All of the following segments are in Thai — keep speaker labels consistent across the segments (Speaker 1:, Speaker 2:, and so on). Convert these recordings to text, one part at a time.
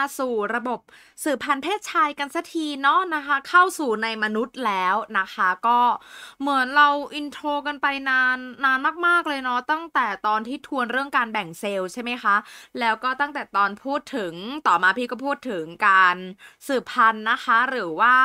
Speaker 1: าสู่ระบบสืบพันธุ์เพศชายกันสักทีเนาะนะคะ เข้าสู่ในมนุษย์แล้วนะคะ ก็เหมือนเราอินโทรกันไปนานนานมากๆเลยเนาะตั้งแต่ตอนที่ทวนเรื่องการแบ่งเซลล์ใช่ไหมคะแล้วก็ตั้งแต่ตอนพูดถึงต่อมาพี่ก็พูดถึงการสืบพันธุ์นะคะ หรือว่า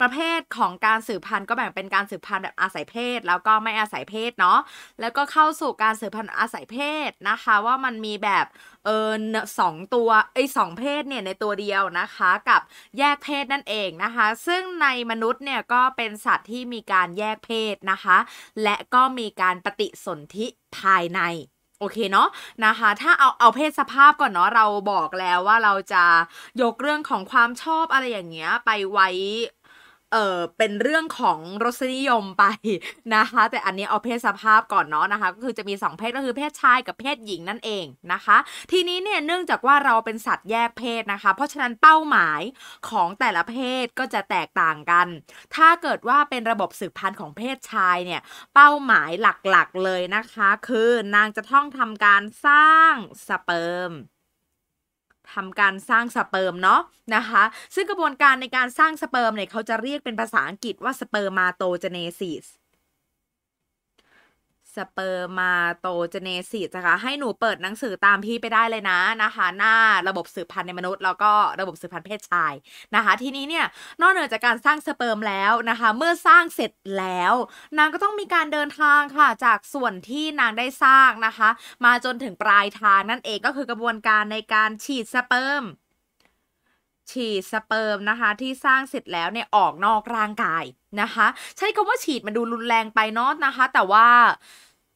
Speaker 1: ประเภทของการสืบพันธุ์ก็แบ่งเป็นการสืบพันธุ์แบบอาศัยเพศแล้วก็ไม่อาศัยเพศเนาะแล้วก็เข้าสู่การสืบพันธุ์อาศัยเพศนะคะ ว่ามันมีแบบเออสองตัวไอสองเพศเนี่ยในตัวเดียวนะคะกับแยกเพศนั่นเองนะคะซึ่งในมนุษย์เนี่ยก็เป็นสัตว์ที่มีการแยกเพศนะคะ และก็มีการปฏิสนธิภายในโอเคเนาะนะคะถ้าเอาเอาเพศสภาพก่อนเนาะเราบอกแล้วว่าเราจะยกเรื่องของความชอบอะไรอย่างเงี้ยไปไว้เออเป็นเรื่องของรสนิยมไปนะคะ แต่อันนี้เอาเพศสภาพก่อนเนาะนะคะก็คือจะมี 2 เพศก็คือเพศชายกับเพศหญิงนั่นเองนะคะ ทีนี้เนี่ยเนื่องจากว่าเราเป็นสัตว์แยกเพศนะคะเพราะฉะนั้นเป้าหมายของแต่ละเพศก็จะแตกต่างกัน ถ้าเกิดว่าเป็นระบบสืบพันธุ์ของเพศชายเนี่ยเป้าหมายหลักๆเลยนะคะคือนางจะต้องทำการสร้างสเปิร์มทำการสร้างสเปิร์มเนาะนะคะซึ่งกระบวนการในการสร้างสเปิร์มเนี่ยเขาจะเรียกเป็นภาษาอังกฤษว่าสเปิร์มาโตเจเนซิสสเปอร์มาโตเจเนซิสนะคะให้หนูเปิดหนังสือตามพี่ไปได้เลยนะนะคะหน้าระบบสืบพันธุ์ในมนุษย์แล้วก็ระบบสืบพันธุ์เพศชายนะคะ ทีนี้เนี่ยนอกเหนือจากการสร้างสเปิร์มแล้วนะคะ เมื่อสร้างเสร็จแล้ว นางก็ต้องมีการเดินทางค่ะจากส่วนที่นางได้สร้างนะคะ มาจนถึงปลายทาง นั่นเองก็คือกระบวนการในการฉีดสเปิร์มฉีดสเปิร์มนะคะ ที่สร้างเสร็จแล้วเนี่ย ออกนอกร่างกายนะคะ ใช้คำว่าฉีดมันดูรุนแรงไปเนาะนะคะ แต่ว่า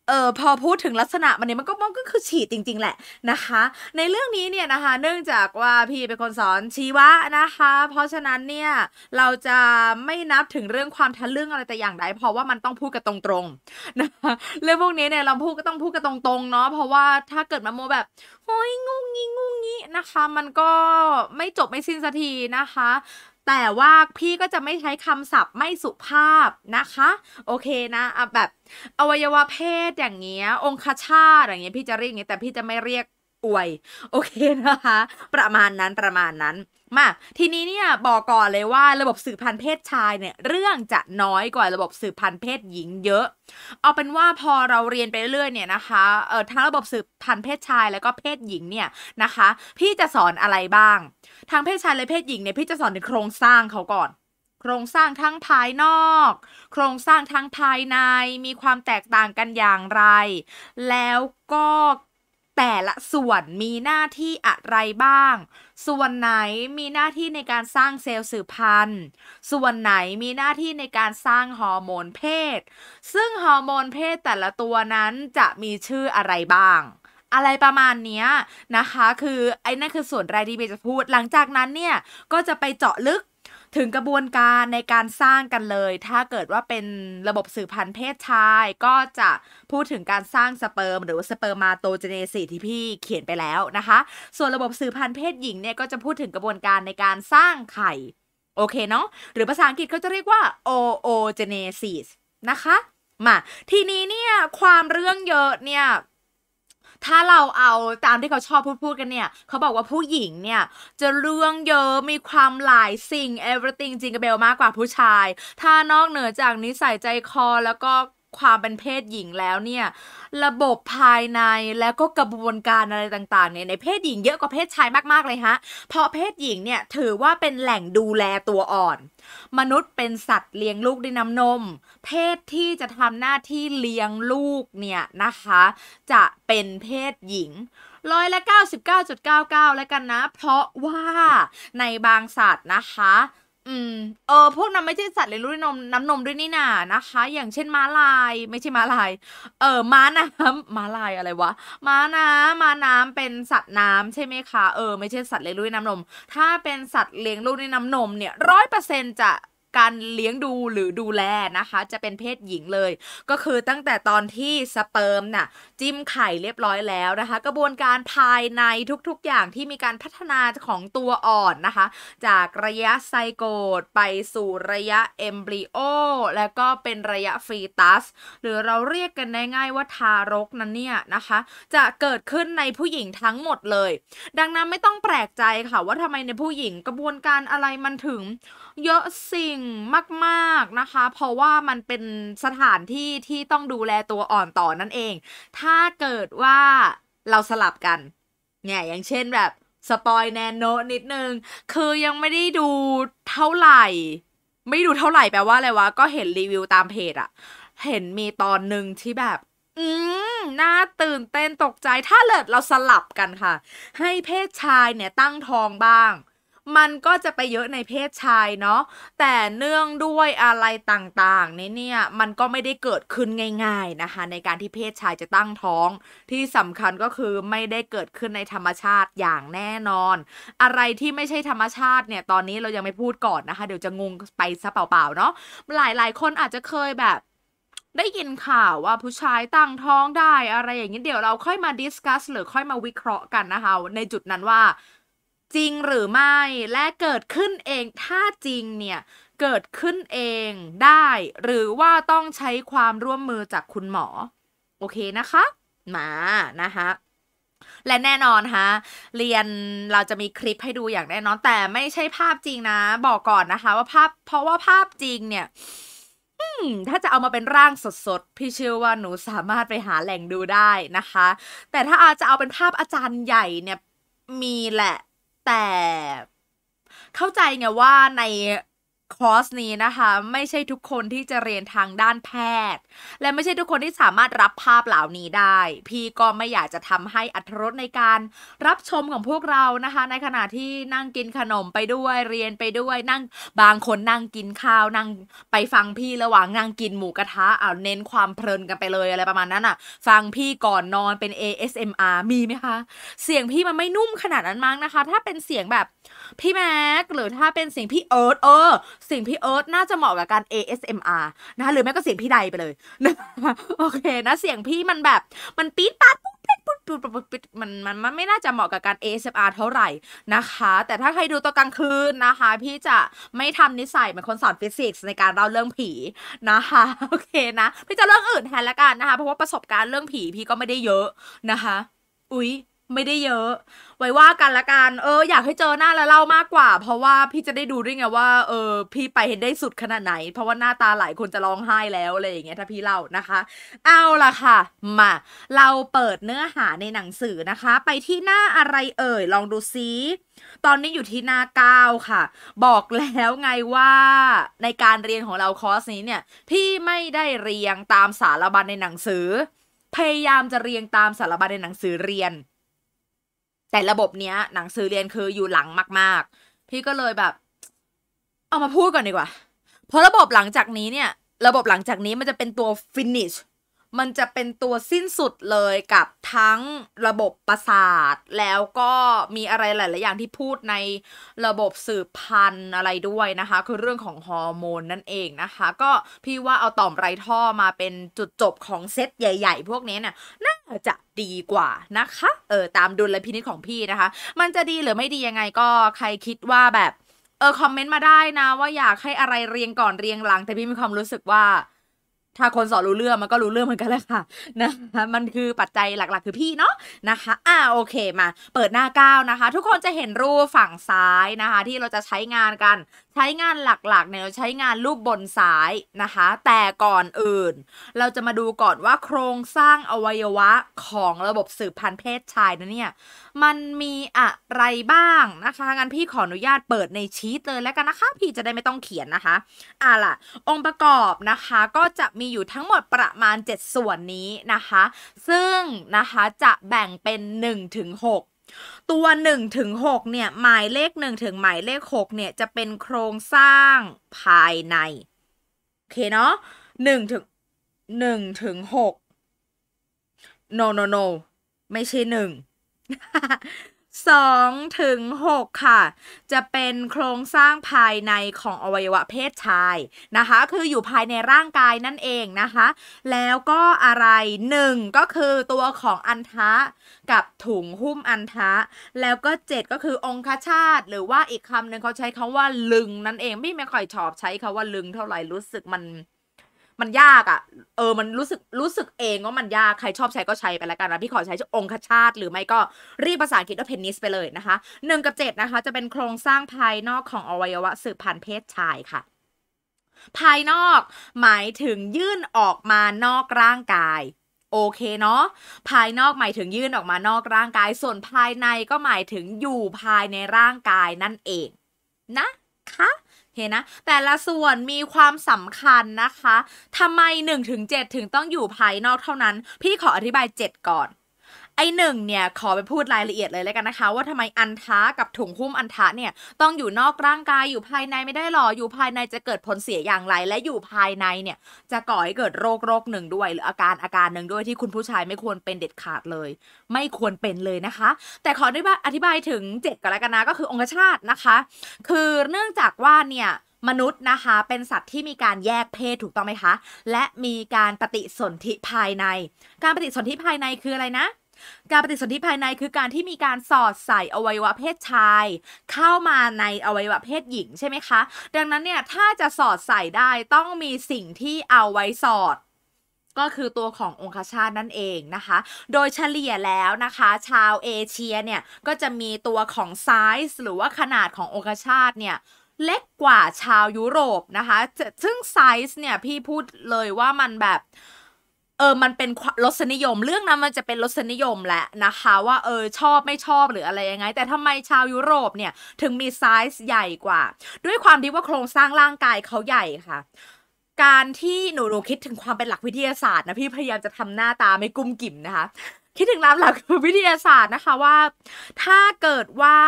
Speaker 1: เออพอพูดถึงลักษณะมันเนี่ยมันก็มันก็คือฉีดจริงๆ แหละนะคะ ในเรื่องนี้เนี่ยนะคะ เนื่องจากว่าพี่เป็นคนสอนชีวะนะคะ เพราะฉะนั้นเนี่ยเราจะไม่นับถึงเรื่องความทะลึ่งอะไรแต่อย่างใดเพราะว่ามันต้องพูดกันตรงๆนะคะเรื่องพวกนี้เนี่ยเราพูดก็ต้องพูดกันตรงๆเนาะเพราะว่าถ้าเกิดมาโมแบบโอ้ยงุ้งงี้งุ้งงี้นะคะ มันก็ไม่จบไม่สิ้นสักทีนะคะแต่ว่าพี่ก็จะไม่ใช้คำศัพท์ไม่สุภาพนะคะ โอเคนะอะแบบอวัยวะเพศอย่างเงี้ย องคชาตอย่างเงี้ยพี่จะเรียกอย่างเงี้ยแต่พี่จะไม่เรียกอวย โอเคนะคะ ประมาณนั้นประมาณนั้นมาทีนี้เนี่ยบอกก่อนเลยว่าระบบสืบพันธุ์เพศชายเนี่ยเรื่องจะน้อยกว่าระบบสืบพันธุ์เพศหญิงเยอะ เอาเป็นว่าพอเราเรียนไปเรื่อยเนี่ยนะคะเอ่อทั้งระบบสืบพันธุ์เพศชาย แล้วก็เพศหญิงเนี่ยนะคะพี่จะสอนอะไรบ้างทางเพศชายและเพศหญิงเนี่ยพี่จะสอนในโครงสร้างเขาก่อน โครงสร้างทั้งภายนอก โครงสร้างทั้งภายในมีความแตกต่างกันอย่างไร แล้วก็แต่ละส่วนมีหน้าที่อะไรบ้าง ส่วนไหนมีหน้าที่ในการสร้างเซลล์สืบพันธุ์ ส่วนไหนมีหน้าที่ในการสร้างฮอร์โมนเพศ ซึ่งฮอร์โมนเพศแต่ละตัวนั้นจะมีชื่ออะไรบ้าง อะไรประมาณนี้นะคะคือไอ้นั่นคือส่วนรายที่เบจะพูด หลังจากนั้นเนี่ยก็จะไปเจาะลึกถึงกระบวนการในการสร้างกันเลย ถ้าเกิดว่าเป็นระบบสืบพันธุ์เพศชายก็จะพูดถึงการสร้างสเปิร์มหรือว่าสเปิร์มาโตเจเนซีสที่พี่เขียนไปแล้วนะคะ ส่วนระบบสืบพันธุ์เพศหญิงเนี่ยก็จะพูดถึงกระบวนการในการสร้างไข่โอเคเนาะหรือภาษาอังกฤษเขาจะเรียกว่าโอโอเจเนซีสนะคะมาทีนี้เนี่ยความเรื่องเยอะเนี่ยถ้าเราเอาตามที่เขาชอบพูดพูดกันเนี่ย เขาบอกว่าผู้หญิงเนี่ย จะเรื่องเยอะมีความหลายสิ่ง everything จริงกับเบลมากกว่าผู้ชาย ถ้านอกเหนือจากนิสัยใจคอแล้วก็ความเป็นเพศหญิงแล้วเนี่ยระบบภายในแล้วก็กระบวนการอะไรต่างๆเนี่ยในเพศหญิงเยอะกว่าเพศชายมากๆเลยฮะเพราะเพศหญิงเนี่ยถือว่าเป็นแหล่งดูแลตัวอ่อน มนุษย์เป็นสัตว์เลี้ยงลูกด้วยน้ำนม เพศที่จะทำหน้าที่เลี้ยงลูกเนี่ยนะคะ จะเป็นเพศหญิงร้อยละ99.99แล้วกันนะ เพราะว่าในบางสัตว์นะคะอืมเออพวกนั้นไม่ใช่สัตว์เลี้ยงลูกด้วยนมน้ำนมด้วยนี่นานะคะ อย่างเช่นม้าลาย ไม่ใช่ม้าลาย เออม้าน้ำม้าลายอะไรวะ ม้าน้ำม้าน้ำเป็นสัตว์น้ำใช่ไหมคะ เออ ไม่ใช่สัตว์เลี้ยงลูกด้วยน้ำนมถ้าเป็นสัตว์เลี้ยงลูกด้วยน้ำนมเนี่ยร้อยเปอร์เซ็นต์จะการเลี้ยงดูหรือดูแลนะคะ จะเป็นเพศหญิงเลย ก็คือตั้งแต่ตอนที่สเปิร์มน่ะจิ้มไข่เรียบร้อยแล้วนะคะ กระบวนการภายในทุกๆ อย่างที่มีการพัฒนาของตัวอ่อนนะคะ จากระยะไซโกดไปสู่ระยะเอมบริโอแล้วก็เป็นระยะฟีตัส หรือเราเรียกกันง่ายๆว่า ทารกนั้นเนี่ยนะคะ จะเกิดขึ้นในผู้หญิงทั้งหมดเลย ดังนั้นไม่ต้องแปลกใจค่ะว่าทำไมในผู้หญิงกระบวนการอะไรมันถึงเยอะสิ่งมากๆนะคะ เพราะว่ามันเป็นสถานที่ที่ต้องดูแลตัวอ่อนต่อนั่นเอง ถ้าเกิดว่าเราสลับกันเนี่ยอย่างเช่นแบบสปอยแนนโนนิดนึง คือยังไม่ได้ดูเท่าไหร่ ไม่ดูเท่าไหร่แปลว่าอะไรวะ ก็เห็นรีวิวตามเพจอะเห็นมีตอนหนึ่งที่แบบ อืมน่าตื่นเต้นตกใจถ้าเลิดเราสลับกันค่ะ ให้เพศชายเนี่ยตั้งทองบ้างมันก็จะไปเยอะในเพศชายเนาะแต่เนื่องด้วยอะไรต่างๆนี่เนี่ยมันก็ไม่ได้เกิดขึ้นง่ายๆนะคะในการที่เพศชายจะตั้งท้องที่สำคัญก็คือไม่ได้เกิดขึ้นในธรรมชาติอย่างแน่นอน อะไรที่ไม่ใช่ธรรมชาติเนี่ยตอนนี้เรายังไม่พูดก่อนนะคะเดี๋ยวจะงงไปซะเปล่าๆเนาะหลายๆคนอาจจะเคยแบบได้ยินข่าวว่าผู้ชายตั้งท้องได้ อะไรอย่างนี้เดี๋ยวเราค่อยมาดิสคัสหรือค่อยมาวิเคราะห์กันนะคะในจุดนั้นว่าจริงหรือไม่และเกิดขึ้นเองถ้าจริงเนี่ย เกิดขึ้นเองได้ หรือว่าต้องใช้ความร่วมมือจากคุณหมอ โอเคนะคะ มานะคะ และแน่นอนฮะเรียนเราจะมีคลิปให้ดูอย่างแน่นอน แต่ไม่ใช่ภาพจริงนะ บอกก่อนนะคะว่าภาพเพราะว่าภาพจริงเนี่ยถ้าจะเอามาเป็นร่างสดๆพี่เชื่อว่าหนูสามารถไปหาแหล่งดูได้นะคะ แต่ถ้าอาจจะเอาเป็นภาพอาจารย์ใหญ่เนี่ยมีแหละแต่เข้าใจไงว่าในคอร์สนี้นะคะ ไม่ใช่ทุกคนที่จะเรียนทางด้านแพทย์ และไม่ใช่ทุกคนที่สามารถรับภาพเหล่านี้ได้ พี่ก็ไม่อยากจะทำให้อัตรสในการรับชมของพวกเรานะคะ ในขณะที่นั่งกินขนมไปด้วยเรียนไปด้วยนั่งบางคนนั่งกินข้าวนั่งไปฟังพี่ระหว่างนั่งกินหมูกระทะเอาเน้นความเพลินกันไปเลยอะไรประมาณนั้นอะ่ะฟังพี่ก่อนนอนเป็น ASMR มีไหมคะเสียงพี่มันไม่นุ่มขนาดนั้นมั้งนะคะ ถ้าเป็นเสียงแบบพี่แม็กหรือถ้าเป็นเสียงพี่เอิร์ธเออเสียงพี่เอิร์ธน่าจะเหมาะกับการ ASMR นะคะหรือแม้ก็เสียงพี่ใดไปเลยนะโอเคนะเสียงพี่มันแบบมันปี๊ดปั๊ดปุ๊ปุ๊ปุ๊ปุ๊มันมันมันไม่น่าจะเหมาะกับการ ASMR เท่าไหร่นะคะ แต่ถ้าใครดูตอนกลางคืนนะคะ พี่จะไม่ทำนิสัยเหมือนคนสอนฟิสิกส์ในการเล่าเรื่องผีนะคะโอเคนะ พี่จะเรื่องอื่นแทนละกันนะคะเพราะว่าประสบการณ์เรื่องผีพี่ก็ไม่ได้เยอะนะคะ อุ๊ยไม่ได้เยอะ ไว้ว่ากันละกัน เออ อยากให้เจอหน้าแล้วเล่ามากกว่า เพราะว่าพี่จะได้ดูด้วยไงว่า เออ พี่ไปเห็นได้สุดขนาดไหน เพราะว่าหน้าตาหลายคนจะร้องไห้แล้วอะไรอย่างเงี้ยถ้าพี่เล่านะคะ เอาละค่ะ มา เราเปิดเนื้อหาในหนังสือนะคะ ไปที่หน้าอะไรเอ่ย ลองดูซิ ตอนนี้อยู่ที่หน้าเก้าค่ะ บอกแล้วไงว่าในการเรียนของเราคอร์สนี้เนี่ย พี่ไม่ได้เรียงตามสารบัญในหนังสือ พยายามจะเรียงตามสารบัญในหนังสือเรียนแต่ระบบเนี้ยหนังสือเรียนคืออยู่หลังมากๆ พี่ก็เลยแบบ เอามาพูดก่อนดีกว่า เพราะระบบหลังจากนี้เนี่ย ระบบหลังจากนี้มันจะเป็นตัว finish มันจะเป็นตัวสิ้นสุดเลยกับทั้งระบบประสาท แล้วก็มีอะไรหลาย ๆ อย่างที่พูดในระบบสืบพันธุ์อะไรด้วยนะคะ คือเรื่องของฮอร์โมนนั่นเองนะคะ ก็พี่ว่าเอาต่อมไรท่อมาเป็นจุดจบของเซตใหญ่ ๆ พวกนี้เนี่ยน่าจะดีกว่านะคะ เออตามดุลและพินิจของพี่นะคะ มันจะดีหรือไม่ดียังไงก็ใครคิดว่าแบบ เออคอมเมนต์มาได้นะ ว่าอยากให้อะไรเรียงก่อนเรียงหลัง แต่พี่มีความรู้สึกว่าถ้าคนสอนรู้เรื่องมันก็รู้เรื่องเหมือนกันแหละค่ะนะคะมันคือปัจจัยหลักๆคือพี่เนาะนะคะอ่าโอเคมา เปิดหน้าก้าวนะคะ ทุกคนจะเห็นรูปฝั่งซ้ายนะคะ ที่เราจะใช้งานกัน ใช้งานหลักๆเนี่ยเราใช้งานรูปบนซ้ายนะคะ แต่ก่อนอื่น เราจะมาดูก่อนว่าโครงสร้างอวัยวะของระบบสืบพันธุ์เพศชายนะเนี่ยมันมีอะไรบ้างนะคะ งั้นพี่ขออนุญาตเปิดในชีตเลยแล้วกันนะคะ พี่จะได้ไม่ต้องเขียนนะคะ อ่ะล่ะ องค์ประกอบนะคะ ก็จะมีอยู่ทั้งหมดประมาณ 7 ส่วนนี้นะคะ ซึ่งนะคะจะแบ่งเป็น1ถึง6ตัว1ถึง6เนี่ย หมายเลข 1 ถึงหมายเลข 6 เนี่ย จะเป็นโครงสร้างภายใน โอเคเนาะ1 ถึง1ถึง6 no no no ไม่ใช่ 1 2ถึง6ค่ะ จะเป็นโครงสร้างภายในของอวัยวะเพศชาย นะคะ คืออยู่ภายในร่างกายนั่นเองนะคะแล้วก็อะไร 1 ก็คือตัวของอันทะกับถุงหุ้มอันทะแล้วก็ 7 ก็คือองคชาตหรือว่าอีกคำหนึ่งเขาใช้คำว่าลึงนั่นเองไม่ไม่ค่อยชอบใช้คาว่าลึงเท่าไหร่ รู้สึกมันมันยากอะ่ะ เออ มันรู้สึกรู้สึกเองว่ามันยาก ใครชอบใช้ก็ใช้ไปแล้วกันนะพี่ขอใช้องคชาตหรือไม่ก็รีบภาษาอังกฤษว่าเพนนิสไปเลยนะคะหนึ่งกับเจ็ดนะคะ จะเป็นโครงสร้างภายนอกของอวัยวะ สืบพันธุ์เพศชายค่ะ ภายนอกหมายถึงยื่นออกมานอกร่างกาย โอเคเนาะ ภายนอกหมายถึงยื่นออกมานอกร่างกาย ส่วนภายในก็หมายถึงอยู่ภายในร่างกายนั่นเองนะคะเห็นนะ แต่ละส่วนมีความสำคัญนะคะ ทำไม 1-7 ถึงต้องอยู่ภายนอกเท่านั้น พี่ขออธิบาย 7 ก่อนไอหนึ่งเนี่ยขอไปพูดรายละเอียดเลยแล้วกันนะคะ ว่าทำไมอันทะกับถุงหุ้มอันทะเนี่ยต้องอยู่นอกร่างกายอยู่ภายในไม่ได้หรออยู่ภายในจะเกิดผลเสียอย่างไร และอยู่ภายในเนี่ยจะก่อให้เกิดโรคโรคหนึ่งด้วย หรืออาการอาการหนึ่งด้วยที่คุณผู้ชายไม่ควรเป็นเด็ดขาดเลย ไม่ควรเป็นเลยนะคะ แต่ขออธิบายถึงเจ็ดกันแล้วกันนะก็คือองคชาตนะคะ คือเนื่องจากว่าเนี่ยมนุษย์นะคะเป็นสัตว์ที่มีการแยกเพศถูกต้องไหมคะ และมีการปฏิสนธิภายใน การปฏิสนธิภายในคืออะไรนะการปฏิสนธิภายในคือการที่มีการสอดใส่อวัยวะเพศชาย เข้ามาในอวัยวะเพศหญิงใช่ไหมคะดังนั้นเนี่ยถ้าจะสอดใส่ได้ต้องมีสิ่งที่เอาไว้สอด ก็คือตัวขององคชาตนั่นเองนะคะโดยเฉลี่ยแล้วนะคะ ชาวเอเชียเนี่ยก็จะมีตัวของไซส์ หรือว่าขนาดขององคชาตเนี่ยเล็กกว่าชาวยุโรปนะคะ ซึ่งไซส์เนี่ยพี่พูดเลยว่ามันแบบเออ มันเป็นรสนิยมเรื่องนั้นมันจะเป็นรสนิยมแหละนะคะ ว่าเออชอบไม่ชอบหรืออะไรยังไง แต่ทำไมชาวยุโรปเนี่ย ถึงมีไซส์ใหญ่กว่า ด้วยความที่ว่าโครงสร้างร่างกายเขาใหญ่ค่ะ การที่หนูหนูคิดถึงความเป็นหลักวิทยาศาสตร์นะ พี่พยายามจะทำหน้าตาไม่กุ้มกิ่มนะคะคิดถึงน้ำหลักคือวิทยาศาสตร์นะคะว่า ถ้าเกิดว่า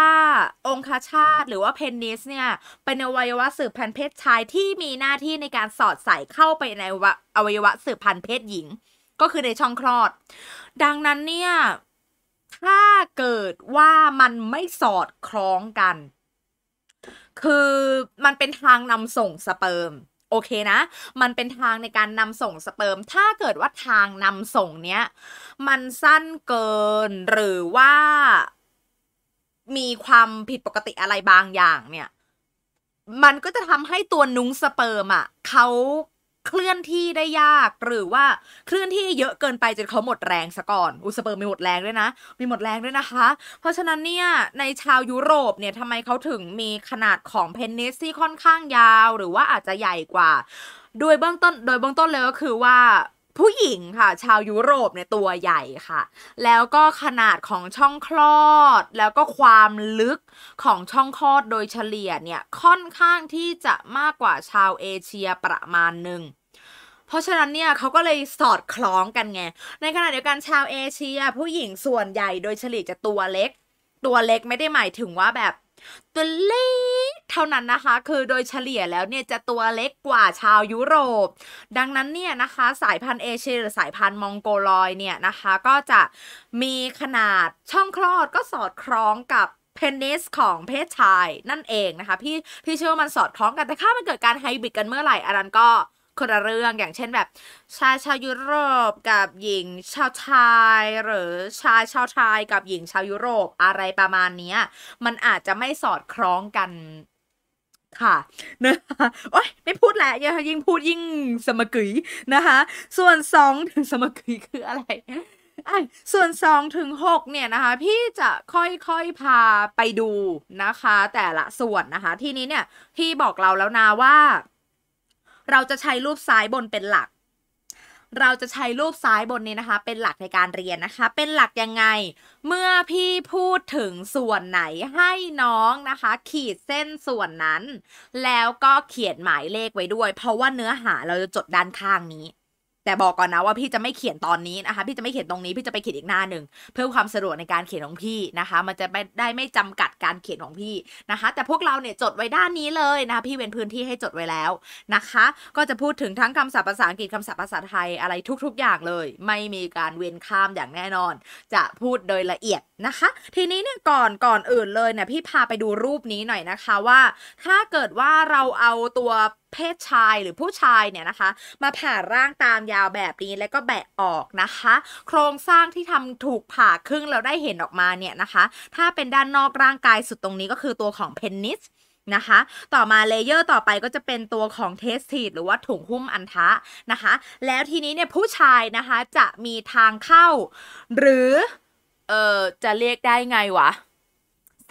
Speaker 1: องคชาตหรือว่าเพนนิสเนี่ยเป็นอวัยวะสืบพันธุ์เพศชายที่มีหน้าที่ในการสอดใส่เข้าไปในอวัยวะสืบพันธุ์เพศหญิง ก็คือในช่องคลอด ดังนั้นเนี่ย ถ้าเกิดว่ามันไม่สอดคล้องกัน คือมันเป็นทางนำส่งสเปิร์มโอเคนะ มันเป็นทางในการนำส่งสเปิร์ม ถ้าเกิดว่าทางนำส่งเนี้ย มันสั้นเกินหรือว่า มีความผิดปกติอะไรบางอย่างเนี่ย มันก็จะทำให้ตัวนุ้งสเปิร์มอะ่ะ เขาเคลื่อนที่ได้ยากหรือว่าเคลื่อนที่เยอะเกินไปจนเขาหมดแรงซะก่อน อุสเปอร์มมีหมดแรงด้วยนะ มีหมดแรงด้วยนะคะ เพราะฉะนั้นเนี่ย ในชาวยุโรปเนี่ยทำไมเขาถึงมีขนาดของเพนนิสที่ค่อนข้างยาวหรือว่าอาจจะใหญ่กว่า โดยเบื้องต้นโดยเบื้องต้นเลยก็คือว่าผู้หญิงค่ะชาวยุโรปเนี่ยตัวใหญ่ค่ะ แล้วก็ขนาดของช่องคลอดแล้วก็ความลึกของช่องคลอดโดยเฉลี่ยเนี่ยค่อนข้างที่จะมากกว่าชาวเอเชียประมาณหนึ่งเพราะฉะนั้นเนี่ยเขาก็เลยสอดคล้องกันไง ในขณะเดียวกันชาวเอเชีย ผู้หญิงส่วนใหญ่ โดยเฉลี่ยจะตัวเล็ก ตัวเล็กไม่ได้หมายถึงว่าแบบตัวเล็กเท่านั้นนะคะคือโดยเฉลี่ยแล้วเนี่ยจะตัวเล็กกว่าชาวยุโรป ดังนั้นเนี่ยนะคะ สายพันธุ์เอเชียหรือสายพันธุ์มองโกลอยเนี่ยนะคะก็จะมีขนาดช่องคลอดก็สอดคล้องกับเพนนิสของเพศชาย นั่นเองนะคะพี่พี่เชื่อว่ามันสอดคล้องกันแต่ถ้ามันเกิดการไฮบริดกันเมื่อไหร่อันนั้นก็คนละเรื่องอย่างเช่นแบบ ชายชาวยุโรปกับหญิงชาวไทยหรือ ชายชาวไทยกับหญิงชาวยุโรปอะไรประมาณนี้มันอาจจะไม่สอดคล้องกันค่ะนะคะโอ๊ยไม่พูดแหละยิ่งพูดยิ่งสมกุยนะคะ ส่วนสองถึงสมกุยคืออะไรส่วนสองถึงหกเนี่ยนะคะ พี่จะค่อยๆพาไปดูนะคะ แต่ละส่วนนะคะ ที่นี้เนี่ยพี่บอกเราแล้วนะว่าเราจะใช้รูปซ้ายบนเป็นหลัก เราจะใช้รูปซ้ายบนนี้นะคะ เป็นหลักในการเรียนนะคะ เป็นหลักยังไง เมื่อพี่พูดถึงส่วนไหนให้น้องนะคะ ขีดเส้นส่วนนั้น แล้วก็เขียนหมายเลขไว้ด้วยเพราะว่าเนื้อหาเราจะจดด้านข้างนี้แต่บอกก่อนนะว่าพี่จะไม่เขียนตอนนี้นะคะพี่จะไม่เขียนตรงนี้พี่จะไปเขียนอีกหน้าหนึ่งเพื่อความสะดวกในการเขียนของพี่นะคะ มันจะไม่ได้ไม่จำกัดการเขียนของพี่นะคะ แต่พวกเราเนี่ยจดไว้ด้านนี้เลยนะคะพี่เว้นพื้นที่ให้จดไว้แล้วนะคะ ก็จะพูดถึงทั้งคำศัพท์ภาษาอังกฤษคำศัพท์ภาษาไทยอะไรทุก ๆ อย่างเลย ไม่มีการเว้นข้ามอย่างแน่นอน จะพูดโดยละเอียดนะคะ ทีนี้เนี่ยก่อนก่อนอื่นเลยเนี่ยพี่พาไปดูรูปนี้หน่อยนะคะว่าถ้าเกิดว่าเราเอาตัวเพศชายหรือผู้ชายเนี่ยนะคะ มาผ่าร่างตามยาวแบบนี้แล้วก็แบะออกนะคะ โครงสร้างที่ทำถูกผ่าครึ่งเราได้เห็นออกมาเนี่ยนะคะ ถ้าเป็นด้านนอกร่างกายสุดตรงนี้ก็คือตัวของเพนนิสนะคะต่อมาเลเยอร์ต่อไปก็จะเป็นตัวของเทสทีดหรือว่าถุงหุ้มอันทะนะคะ แล้วทีนี้เนี่ยผู้ชายนะคะจะมีทางเข้า หรือเอ่อจะเรียกได้ไงวะ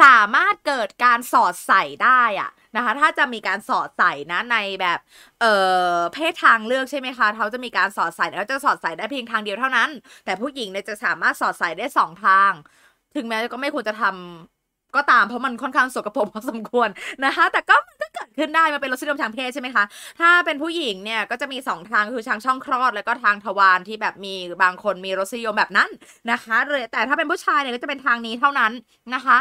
Speaker 1: สามารถเกิดการสอดใส่ได้อะนะคะถ้าจะมีการสอดใส่นะ ในแบบ เอ่อเพศทางเลือกใช่ไหมคะเขาจะมีการสอดใส่ แล้วจะสอดใส่ได้เพียงทางเดียวเท่านั้น แต่ผู้หญิงเนี่ยจะสามารถสอดใส่ได้สองทาง ถึงแม้ก็ไม่ควรจะทำก็ตามเพราะมันค่อนข้างสกปรกพอสมควรนะคะแต่ก็มันก็เกิดขึ้นได้มันเป็นรสนิยมทางเพศใช่ไหมคะ ถ้าเป็นผู้หญิงเนี่ยก็จะมี 2 ทางคือทางช่องคลอด แล้วก็ทางทวารที่แบบมีบางคนมีรสนิยมแบบนั้นนะคะเลยแต่ถ้าเป็นผู้ชายเนี่ยก็จะเป็นทางนี้เท่านั้นนะคะ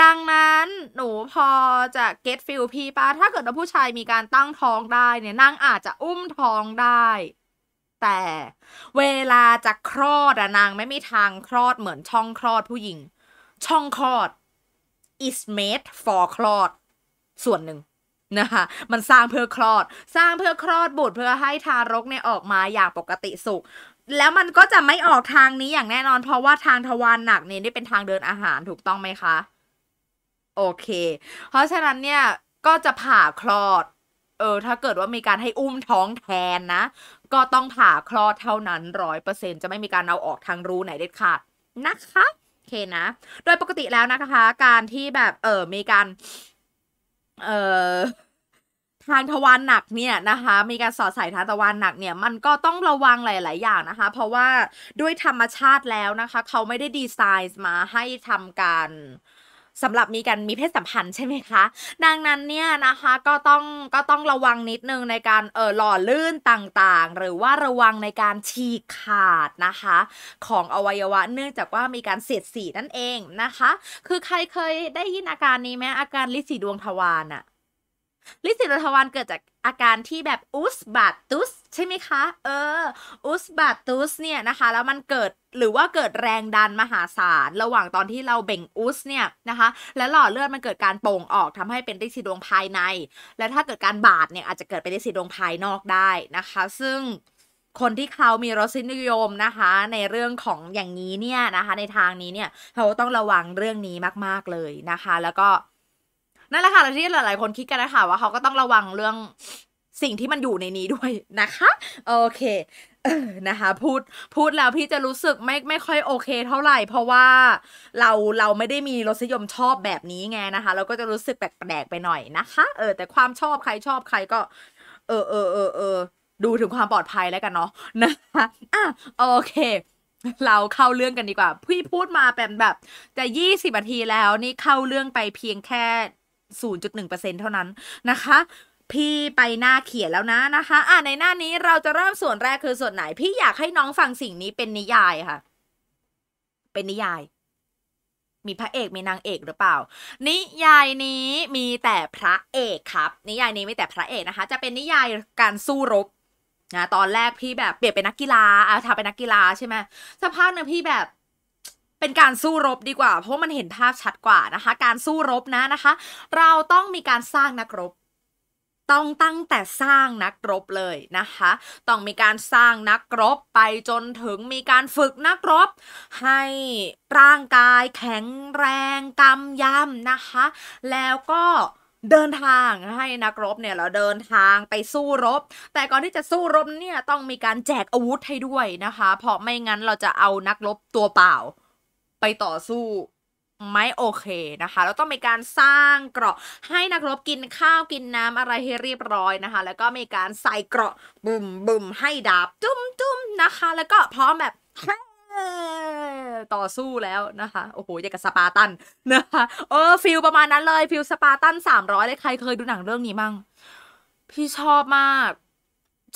Speaker 1: ดังนั้นหนูพอจะเก็ตฟิลพี่ปะถ้าเกิดว่าผู้ชายมีการตั้งท้องได้เนี่ยนั่งอาจจะอุ้มท้องได้ แต่เวลาจะคลอดอะนางไม่มีทางคลอดเหมือนช่องคลอดผู้หญิงช่องคลอด is made for คลอดส่วนหนึ่งนะคะ มันสร้างเพื่อคลอด สร้างเพื่อคลอดบุตรเพื่อให้ทารกเนี่ยออกมาอย่างปกติสุข แล้วมันก็จะไม่ออกทางนี้อย่างแน่นอน เพราะว่าทางทวารหนักเนี่ยได้เป็นทางเดินอาหารถูกต้องไหมคะ โอเค เพราะฉะนั้นเนี่ยก็จะผ่าคลอด เออถ้าเกิดว่ามีการให้อุ้มท้องแทนนะ ก็ต้องผ่าคลอดเท่านั้นร้อยเปอร์เซ็นจะไม่มีการเอาออกทางรูไหนเด็ดขาดนะคะโอเคนะ โดยปกติแล้วนะคะ การที่แบบ เออมีการ เออทางทวารหนักเนี่ยนะคะ มีการสอดใส่ทางทวารหนักเนี่ย มันก็ต้องระวังหลาย ๆอย่างนะคะ เพราะว่าด้วยธรรมชาติแล้วนะคะ เขาไม่ได้ดีไซน์มาให้ทำการสำหรับมีการมีเพศสัมพันธ์ใช่ไหมคะ ดังนั้นเนี่ยนะคะ ก็ต้องก็ต้องระวังนิดนึงในการเออหล่อลื่นต่างๆ หรือว่าระวังในการฉีกขาดนะคะ ของอวัยวะเนื่องจากว่ามีการเสียดสีนั่นเองนะคะ คือใครเคยได้ยินอาการนี้ไหมอาการลิสีดวงทวารอะลิสิตทวันเกิดจากอาการที่แบบอุสบาตุสใช่ไหมคะ เออ อุสบาตุสเนี่ยนะคะ แล้วมันเกิดหรือว่าเกิดแรงดันมหาศาลระหว่างตอนที่เราเบ่งอุสเนี่ยนะคะ และหลอดเลือดมันเกิดการโป่งออกทำให้เป็นลิสิตดวงภายใน และถ้าเกิดการบาดเนี่ยอาจจะเกิดเป็นลิสิตดวงภายนอกได้นะคะ ซึ่งคนที่เขามีรสนิยมนะคะ ในเรื่องของอย่างนี้เนี่ยนะคะ ในทางนี้เนี่ยเขาต้องระวังเรื่องนี้มากๆเลยนะคะ แล้วก็นั่นแหละค่ะที่หลาย ๆ คนคิดกันนะคะว่าเขาก็ต้องระวังเรื่องสิ่งที่มันอยู่ในนี้ด้วยนะคะ โอเคนะคะพูดพูดแล้วพี่จะรู้สึกไม่ไม่ค่อยโอเค เท่าไหร่เพราะว่าเราเราไม่ได้มีรสยมชอบแบบนี้ไงนะคะ เราก็จะรู้สึกแปลกๆไปหน่อยนะคะเออแต่ความชอบใครชอบใครก็ เออเออเออเออดูถึงความปลอดภัยแล้วกันเนาะนะคะอ่ะโอเค เราเข้าเรื่องกันดีกว่า พี่พูดมาเป็นแบบจะยี่สิบนาทีแล้วนี่เข้าเรื่องไปเพียงแค่0.1%เท่านั้นนะคะ พี่ไปหน้าเขียนแล้วนะนะคะ อ่าในหน้านี้เราจะเริ่มส่วนแรกคือส่วนไหน พี่อยากให้น้องฟังสิ่งนี้เป็นนิยายค่ะ เป็นนิยาย มีพระเอกมีนางเอกหรือเปล่า นิยายนี้มีแต่พระเอกครับ นิยายนี้มีแต่พระเอกนะคะ จะเป็นนิยายการสู้รบนะ ตอนแรกพี่แบบเปลี่ยนเป็นนักกีฬาอาทาเป็นนักกีฬาใช่ไหมสักพักหนึ่งพี่แบบเป็นการสู้รบดีกว่าเพราะมันเห็นภาพชัดกว่านะคะการสู้รบนะนะคะเราต้องมีการสร้างนักรบ ต้องตั้งแต่สร้างนักรบเลยนะคะ ต้องมีการสร้างนักรบไปจนถึงมีการฝึกนักรบ ให้ร่างกายแข็งแรงกำยำนะคะ แล้วก็เดินทางให้นักรบเนี่ยเราเดินทางไปสู้รบ แต่ก่อนที่จะสู้รบเนี่ย ต้องมีการแจกอาวุธให้ด้วยนะคะ เพราะไม่งั้นเราจะเอานักรบตัวเปล่าไปต่อสู้ไม่โอเคนะคะแล้วต้องมีการสร้างเกราะให้นักรบกินข้าวกินน้ำอะไรให้เรียบร้อยนะคะ แล้วก็มีการใส่เกราะบุ่มบุ่มให้ดาบจุ้มจุ้มนะคะ แล้วก็พร้อมแบบต่อสู้แล้วนะคะโอ้โหอย่างกับสปาตันนะคะเออฟิลประมาณนั้นเลยฟิลสปาตันสามร้อยเลยใครเคยดูหนังเรื่องนี้มั่งพี่ชอบมาก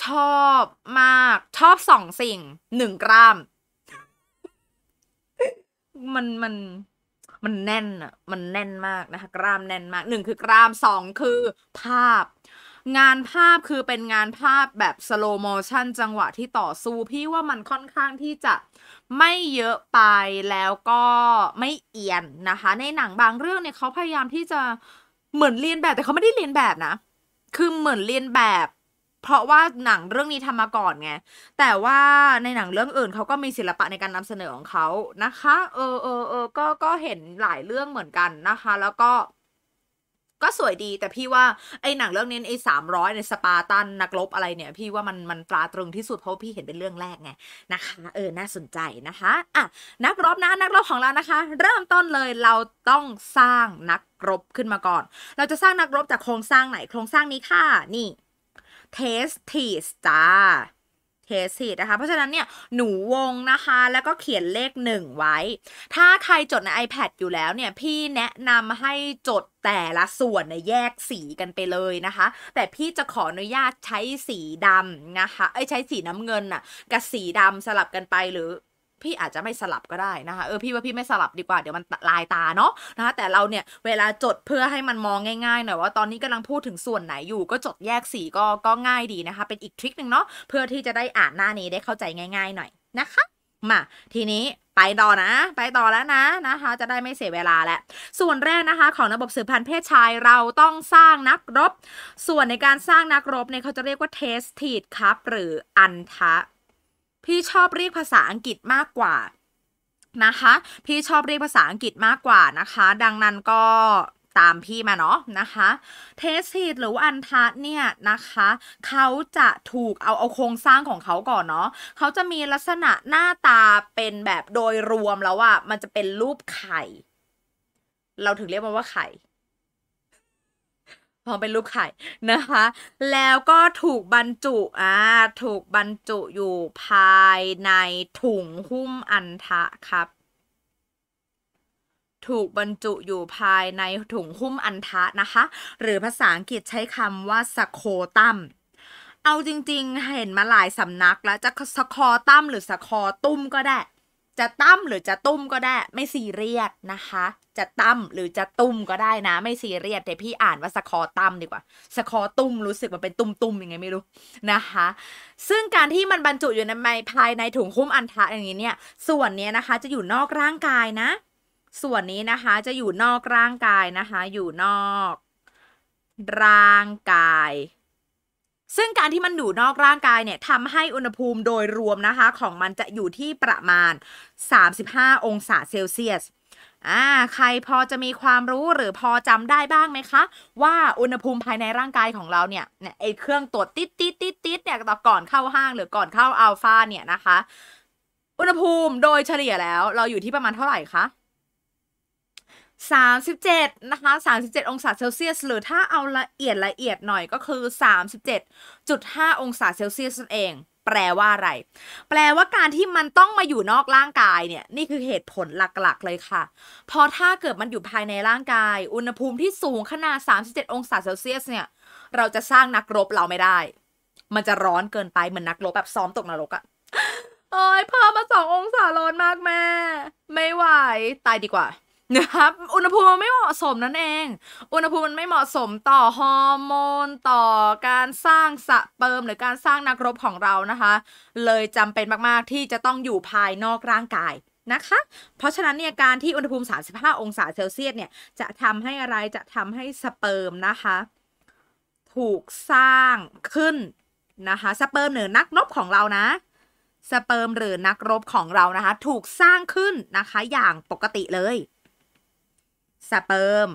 Speaker 1: ชอบมากชอบสองสิ่งหนึ่งกล้ามมันมันมันแน่นอะมันแน่นมากนะคะกรามแน่นมากหนึ่งคือกรามสองคือภาพ งานภาพคือเป็นงานภาพแบบสโลโมชันจังหวะที่ต่อสู้พี่ว่ามันค่อนข้างที่จะไม่เยอะไปแล้วก็ไม่เอียนนะคะ ในหนังบางเรื่องเนี่ยเขาพยายามที่จะเหมือนเรียนแบบ แต่เขาไม่ได้เรียนแบบนะ คือเหมือนเรียนแบบเพราะว่าหนังเรื่องนี้ทำมาก่อนไง แต่ว่าในหนังเรื่องอื่นเขาก็มีศิลปะในการนำเสนอของเขานะคะ เออเออเออก็ ก็เห็นหลายเรื่องเหมือนกันนะคะ แล้วก็ ก็สวยดี แต่พี่ว่าไอ้หนังเรื่องนี้ไอ้สามร้อยในสปาตันนักลบอะไรเนี่ย พี่ว่ามัน มันตราตรึงที่สุดเพราะพี่เห็นเป็นเรื่องแรกไงนะคะ เออ น่าสนใจนะคะอ่ะนักรบนะ นักรบของเรานะคะ เริ่มต้นเลยเราต้องสร้างนักรบขึ้นมาก่อน เราจะสร้างนักรบจากโครงสร้างไหน โครงสร้างนี้ค่ะ นี่ taste e s จ้า taste ส e s นะคะ เพราะฉะนั้นเนี่ย หนูวงนะคะแล้วก็เขียนเลขหนึ่งไว้ ถ้าใครจดใน iPad อยู่แล้วเนี่ย พี่แนะนำให้จดแต่ละส่วนนแยกสีกันไปเลยนะคะ แต่พี่จะขออนุญาตใช้สีดำนะคะ เอ้ใช้สีน้ำเงินน่ะกับสีดำสลับกันไปหรือพี่อาจจะไม่สลับก็ได้นะคะ เออพี่ว่าพี่ไม่สลับดีกว่า เดี๋ยวมันลายตาเนาะ นะคะ แต่เราเนี่ยเวลาจดเพื่อให้มันมองง่ายๆหน่อยว่าตอนนี้กำลังพูดถึงส่วนไหนอยู่ ก็จดแยกสีก็ก็ง่ายดีนะคะ เป็นอีกทริคหนึ่งเนาะ เพื่อที่จะได้อ่านหน้านี้ได้เข้าใจง่าย ๆ หน่อยนะคะ มาทีนี้ไปต่อนะ ไปต่อแล้วนะ นะคะ จะได้ไม่เสียเวลาแหละ ส่วนแรกนะคะของระบบสืบพันธุ์เพศชายเราต้องสร้างนักรบ ส่วนในการสร้างนักรบเนี่ยเขาจะเรียกว่าเทสทีดครับหรืออันทะพี่ชอบเรียกภาษาอังกฤษมากกว่านะคะ พี่ชอบเรียกภาษาอังกฤษมากกว่านะคะ ดังนั้นก็ตามพี่มาเนาะนะคะ เทสซีดหรือว่าอันทัดเนี่ยนะคะ เขาจะถูกเอาเอาโครงสร้างของเขาก่อนเนาะ เขาจะมีลักษณะหน้าตาเป็นแบบโดยรวมแล้วอะมันจะเป็นรูปไข่ เราถึงเรียกมันว่าไข่พร้อมเป็นรูปไข่นะคะ แล้วก็ถูกบรรจุอ่าถูกบรรจุอยู่ภายในถุงหุ้มอันทะครับ ถูกบรรจุอยู่ภายในถุงหุ้มอันทะนะคะ หรือภาษาอังกฤษใช้คำว่าสโคตัมเอาจริงๆ เห็นมาหลายสำนักแล้วจะสคตัมหรือสคตุ้มก็ได้จะตั้มหรือจะตุ้มก็ได้ไม่ซีเรียสนะคะ จะตั้มหรือจะตุ้มก็ได้นะ ไม่ซีเรียสแต่พี่อ่านว่าสคอตั้มดีกว่าสคอตุ้มรู้สึกมันเป็นตุ้มตุ้มยังไงไม่รู้นะคะ ซึ่งการที่มันบรรจุอยู่ในไมภายในถุงคุ้มอันทะอย่างนี้เนี่ยส่วนนี้นะคะจะอยู่นอกร่างกายนะ ส่วนนี้นะคะจะอยู่นอกร่างกายนะคะ อยู่นอกร่างกายซึ่งการที่มันอยู่นอกร่างกายเนี่ยทำให้อุณหภูมิโดยรวมนะคะของมันจะอยู่ที่ประมาณ 35 องศาเซลเซียส อ่าใครพอจะมีความรู้หรือพอจำได้บ้างไหมคะ ว่าอุณหภูมิภายในร่างกายของเราเนี่ยไอเครื่องตรวจติดติดติดติดเนี่ยตอก่อนเข้าห้างหรือก่อนเข้าอัลฟาเนี่ยนะคะอุณหภูมิโดยเฉลี่ยแล้ว เราอยู่ที่ประมาณเท่าไหร่คะ37นะคะ37 องศาเซลเซียส หรือถ้าเอาละเอียดละเอียดหน่อยก็คือ37.5องศาเซลเซียสนั่นเอง แปลว่าอะไรแปลว่าการที่มันต้องมาอยู่นอกร่างกายเนี่ย นี่คือเหตุผลหลัก ๆ เลยค่ะ พอถ้าเกิดมันอยู่ภายในร่างกาย อุณหภูมิที่สูงขนาด 37 องศาเซลเซียสเนี่ยเราจะสร้างนักรบเราไม่ได้ มันจะร้อนเกินไปเหมือนนักรบแบบซ้อมตกนรกอะโอ้ยเพิ่มมาสององศาร้อนมากแม่ไม่ไหว ตายดีกว่านะครับอุณหภูมิมันไม่เหมาะสมนั่นเอง อุณหภูมิมันไม่เหมาะสมต่อฮอร์โมนต่อการสร้างสะเปิมหรือการสร้างนักรบของเรานะคะ เลยจำเป็นมากๆที่จะต้องอยู่ภายนอกร่างกายนะคะ เพราะฉะนั้นเนี่ยการที่อุณหภูมิ35องศาเซลเซียสเนี่ย จะทำให้อะไรจะทำให้สเปิมนะคะถูกสร้างขึ้นนะคะ สเปิมหรือนักรบของเรานะ สเปิมหรือนักรบของเรานะคะถูกสร้างขึ้นนะคะอย่างปกติเลยสเปิร์ม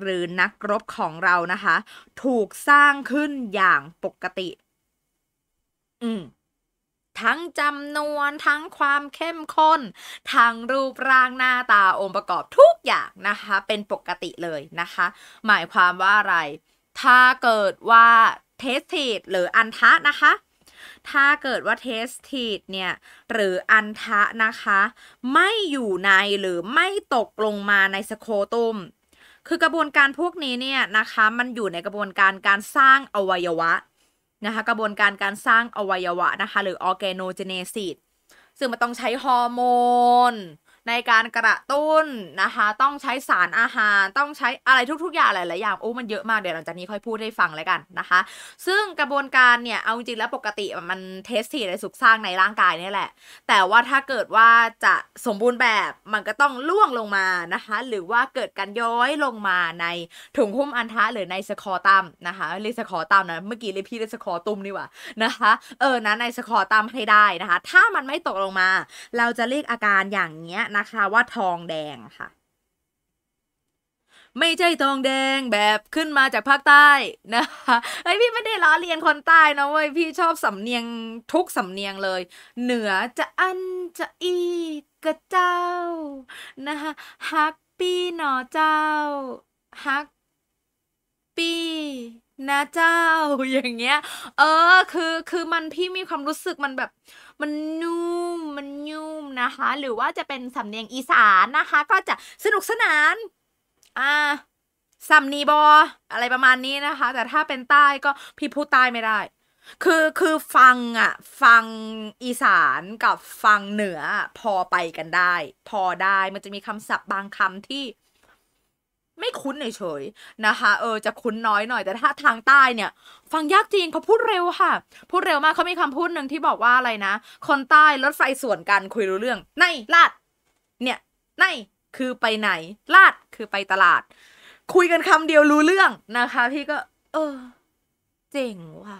Speaker 1: หรือนักรบของเรานะคะ ถูกสร้างขึ้นอย่างปกติอืมทั้งจำนวนทั้งความเข้มข้นทั้งรูปร่างหน้าตาองค์ประกอบทุกอย่างนะคะ เป็นปกติเลยนะคะ หมายความว่าอะไร ถ้าเกิดว่า เทสติดหรืออันทะนะคะถ้าเกิดว่าเทสทีดเนี่ยหรืออันทะนะคะไม่อยู่ในหรือไม่ตกลงมาในสโคตุมคือกระบวนการพวกนี้เนี่ยนะคะมันอยู่ในกระบวนการการสร้างอวัยวะนะคะกระบวนการการสร้างอวัยวะนะคะหรือออร์แกโนเจเนซิสซึ่งมันต้องใช้ฮอร์โมนในการกระตุ้นนะคะต้องใช้สารอาหารต้องใช้อะไรทุกๆ อย่างหลายๆอย่างโอ้มันเยอะมากเดี๋ยวหลังจากนี้ค่อยพูดให้ฟังแล้วกันนะคะ ซึ่งกระบวนการเนี่ยเอาจริงแล้วปกติมันเทสทีอะไรสุกสร้างในร่างกายนี่แหละ แต่ว่าถ้าเกิดว่าจะสมบูรณ์แบบมันก็ต้องล่วงลงมานะคะ หรือว่าเกิดการย้อยลงมาในถุงหุ้มอันทะหรือในสคอตัมนะคะเรียกสคอตัมนะเมื่อกี้เรียกพี่เรียกสคอตุมนี่ว่านะคะเออนะในสคอตัมให้ได้นะคะ ถ้ามันไม่ตกลงมา เราจะเรียกอาการอย่างเงี้ยนะนะคะว่าทองแดงค่ะ ไม่ใช่ทองแดงแบบขึ้นมาจากภาคใต้นะคะไอพี่ไม่ได้ล้อเรียนคนใต้นะเว้ย พี่ชอบสำเนียงทุกสำเนียงเลย เหนือจะอันจะอีกระเจ้านะคะฮักปี่หนอเจ้า ฮักปี่นะเจ้าอย่างเงี้ยเออคือคือมันพี่มีความรู้สึกมันแบบมันนุ่มมันยุ่มนะคะ หรือว่าจะเป็นสำเนียงอีสานนะคะ ก็จะสนุกสนาน อ่าสำนีบออะไรประมาณนี้นะคะ แต่ถ้าเป็นใต้ก็พี่พูดใต้ไม่ได้ คือ คือฟังอะฟังอีสานกับฟังเหนือพอไปกันได้ พอได้มันจะมีคำศัพท์บางคำที่ไม่คุ้นเฉยๆนะคะเออจะคุ้นน้อยหน่อย แต่ถ้าทางใต้เนี่ย ฟังยากจริงเขาพูดเร็วค่ะ พูดเร็วมากเขามีคำพูดหนึ่งที่บอกว่าอะไรนะคนใต้รถไฟส่วนกันคุยรู้เรื่องในลาด เนี่ยในคือไปไหนลาดคือไปตลาด คุยกันคำเดียวรู้เรื่องนะคะ พี่ก็เออเจ๋งว่ะ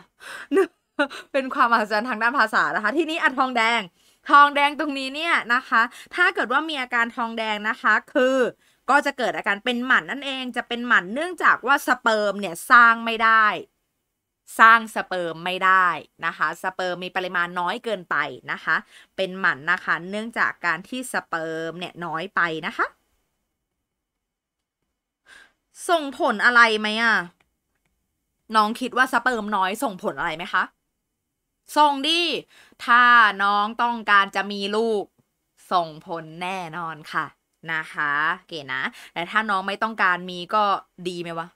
Speaker 1: เป็นความอัศจรรย์ทางด้านภาษานะคะที่นี้อัดทองแดง ทองแดงตรงนี้เนี่ยนะคะ ถ้าเกิดว่ามีอาการทองแดงนะคะ คือก็จะเกิดอาการเป็นหมันนั่นเอง จะเป็นหมันเนื่องจากว่าสเปิร์มเนี่ยสร้างไม่ได้ สร้างสเปิร์มไม่ได้นะคะ สเปิร์มมีปริมาณน้อยเกินไปนะคะ เป็นหมันนะคะ เนื่องจากการที่สเปิร์มเนี่ยน้อยไปนะคะ ส่งผลอะไรไหมอ่ะน้องคิดว่าสเปิร์มน้อยส่งผลอะไรไหมคะ ส่งดีถ้าน้องต้องการจะมีลูก ส่งผลแน่นอนค่ะนะคะเก๋นะแต่ถ้าน้องไม่ต้องการมีก็ดีไหมวะ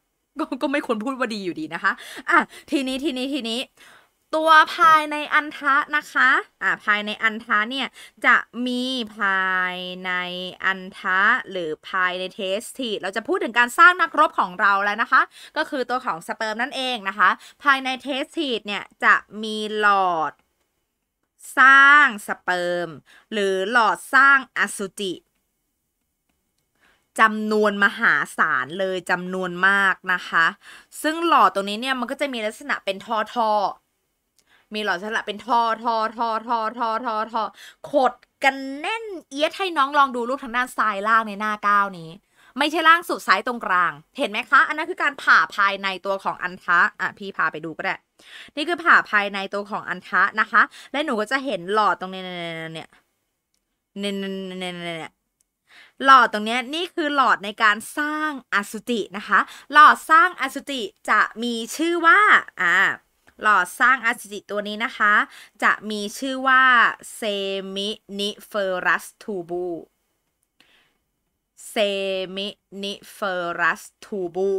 Speaker 1: กก็ไม่ควรพูดว่าดีอยู่ดีนะคะ อ่ะทีนี้ทีนี้ทีนี้ ตัวภายในอันทะนะคะอ่ะภายในอันทะเนี่ยจะมีภายในอันทะหรือภายในเทสทีเราจะพูดถึงการสร้างนักรบของเราแล้วนะคะ ก็คือตัวของสเปิร์มนั่นเองนะคะ ภายในเทสทีเนี่ยจะมีหลอดสร้างสเปิร์มหรือหลอดสร้างอสุจิจำนวนมหาศาลเลยจำนวนมากนะคะ ซึ่งหลอดตรงนี้เนี่ยมันก็จะมีลักษณะเป็นท่อท่อมีหลอดสลักเป็นท่อท่อท่อท่อท่อท่อท่อขดกันแน่นเอียดให้น้องลองดูรูปทางด้านซ้ายล่างในหน้าก้าวนี้ ไม่ใช่ล่างสุดซ้ายตรงกลาง เห็นไหมคะ อันนั้นคือการผ่าภายในตัวของอันทะอ่ะพี่พาไปดูก็ได้ นี่คือผ่าภายในตัวของอันทะนะคะ และหนูก็จะเห็นหลอดตรงนี้เนี่ยเนี่ยเนี่ยเนี่ยหลอดตรงนี้นี่คือหลอดในการสร้างอสุจินะคะ หลอดสร้างอสุจิจะมีชื่อว่าอ่าหลอดสร้างอสุจิตัวนี้นะคะ จะมีชื่อว่าเซมินิเฟอรัสทูบูเซมินิเฟอรัสทูบู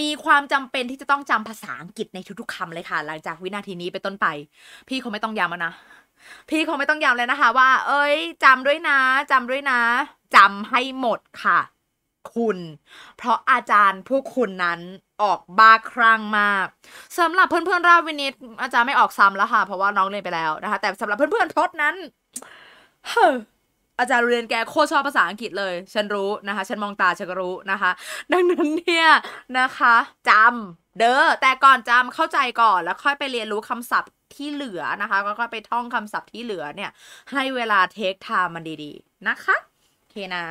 Speaker 1: มีความจำเป็นที่จะต้องจำภาษาอังกฤษในทุกๆคำเลยค่ะ หลังจากวินาทีนี้ไปต้นไป พี่เขาไม่ต้องย้ำแนะพี่คงไม่ต้องย้ำเลยนะคะว่า เอ้ยจำด้วยนะจำด้วยนะจำให้หมดค่ะ คุณ เพราะอาจารย์ผู้คุณนั้นออกบ้าครั่งมากสำหรับเพื่อนๆราวินิตอาจารย์ไม่ออกซ้ำแล้วค่ะเพราะว่าน้องเรียนไปแล้วนะคะ แต่สำหรับเพื่อนๆทศนั้น เฮ้ออาจารย์เรียนแกโคตรชอบภาษาอังกฤษเลยฉันรู้นะคะ ฉันมองตาฉันก็รู้นะคะ ดังนั้นเนี่ยนะคะจำเด้อแต่ก่อนจำเข้าใจก่อน แล้วค่อยไปเรียนรู้คำศัพท์ที่เหลือนะคะ ก็ก็ไปท่องคำศัพท์ที่เหลือเนี่ย ให้เวลาเทคไทม์มันดีๆนะคะโอเคนะ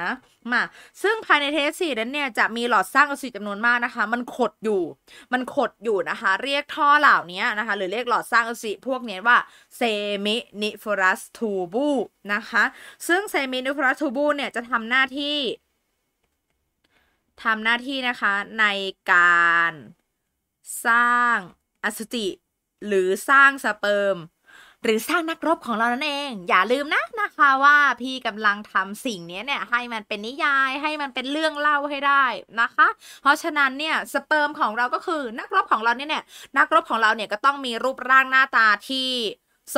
Speaker 1: มาซึ่งภายในเทสสี่นั้นเนี่ย จะมีหลอดสร้างอสุจิจำนวนมากนะคะ มันขดอยู่มันขดอยู่นะคะ เรียกท่อเหล่านี้นะคะ หรือเรียกหลอดสร้างอสุจิพวกนี้ว่าเซมินิฟรัสทูบูนะคะซึ่งเซมินิฟรัสทูบูเนี่ยจะทำหน้าที่ทำหน้าที่นะคะในการสร้างอสุจิหรือสร้างสเปิร์มหรือสร้างนักรบของเรานั่นเอง อย่าลืมนะนะคะว่าพี่กำลังทำสิ่งนี้เนี่ยให้มันเป็นนิยายให้มันเป็นเรื่องเล่าให้ได้นะคะ เพราะฉะนั้นเนี่ยสเปิร์มของเราก็คือนักรบของเราเนี่ยเนี่ยนักรบของเราเนี่ยก็ต้องมีรูปร่างหน้าตาที่